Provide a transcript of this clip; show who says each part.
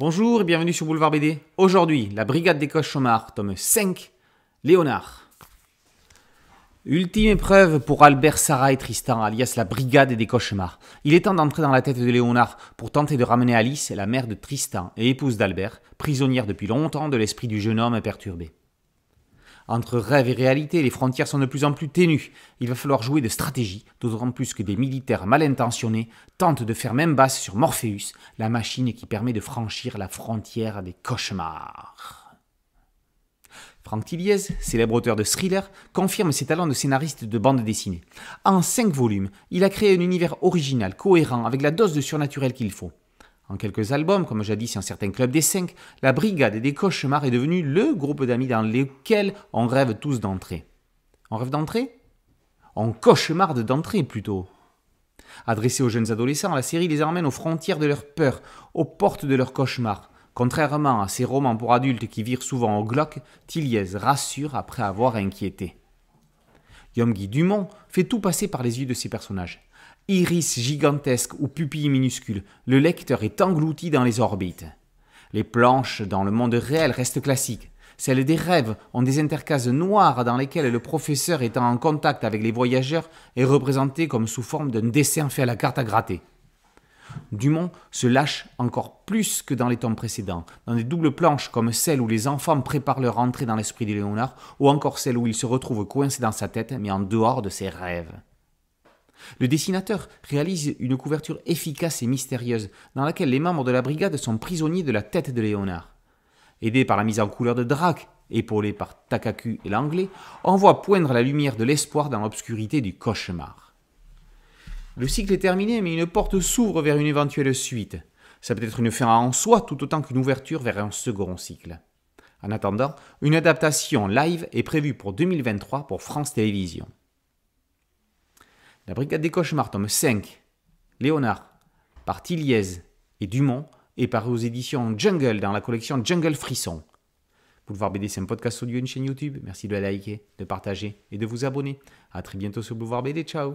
Speaker 1: Bonjour et bienvenue sur Boulevard BD. Aujourd'hui, la Brigade des Cauchemars, tome 5, Léonard. Ultime épreuve pour Albert, Sarah et Tristan, alias la Brigade des Cauchemars. Il est temps d'entrer dans la tête de Léonard pour tenter de ramener Alice, la mère de Tristan et épouse d'Albert, prisonnière depuis longtemps de l'esprit du jeune homme perturbé. Entre rêve et réalité, les frontières sont de plus en plus ténues. Il va falloir jouer de stratégie, d'autant plus que des militaires mal intentionnés tentent de faire même basse sur Morpheus, la machine qui permet de franchir la frontière des cauchemars. Franck Tilliez, célèbre auteur de thrillers, confirme ses talents de scénariste de bande dessinée. En cinq volumes, il a créé un univers original, cohérent, avec la dose de surnaturel qu'il faut en quelques albums, comme jadis en certains clubs des Cinq, la Brigade des Cauchemars est devenue le groupe d'amis dans lequel on rêve tous d'entrer. On rêve d'entrer On cauchemarde d'entrer plutôt. Adressée aux jeunes adolescents, la série les emmène aux frontières de leur peur, aux portes de leurs cauchemars. Contrairement à ces romans pour adultes qui virent souvent au glauque, Tilliez rassure après avoir inquiété. Guy Dumont fait tout passer par les yeux de ses personnages. Iris gigantesque ou pupille minuscule, le lecteur est englouti dans les orbites. Les planches dans le monde réel restent classiques. Celles des rêves ont des intercases noires dans lesquelles le professeur étant en contact avec les voyageurs est représenté comme sous forme d'un dessin fait à la carte à gratter. Dumont se lâche encore plus que dans les tomes précédents, dans des doubles planches comme celle où les enfants préparent leur entrée dans l'esprit de Léonard, ou encore celle où il se retrouve coincé dans sa tête mais en dehors de ses rêves. Le dessinateur réalise une couverture efficace et mystérieuse, dans laquelle les membres de la brigade sont prisonniers de la tête de Léonard. Aidé par la mise en couleur de Drac, épaulé par Takaku et l'anglais, on voit poindre la lumière de l'espoir dans l'obscurité du cauchemar. Le cycle est terminé, mais une porte s'ouvre vers une éventuelle suite. Ça peut être une fin en soi tout autant qu'une ouverture vers un second cycle. En attendant, une adaptation live est prévue pour 2023 pour France Télévisions. La Brigade des Cauchemars, tome 5, Léonard, par Tilliez et Dumont, est paru aux éditions Jungle dans la collection Jungle Frisson. Boulevard BD, c'est un podcast audio, une chaîne YouTube. Merci de la liker, de partager et de vous abonner. A très bientôt sur Boulevard BD. Ciao!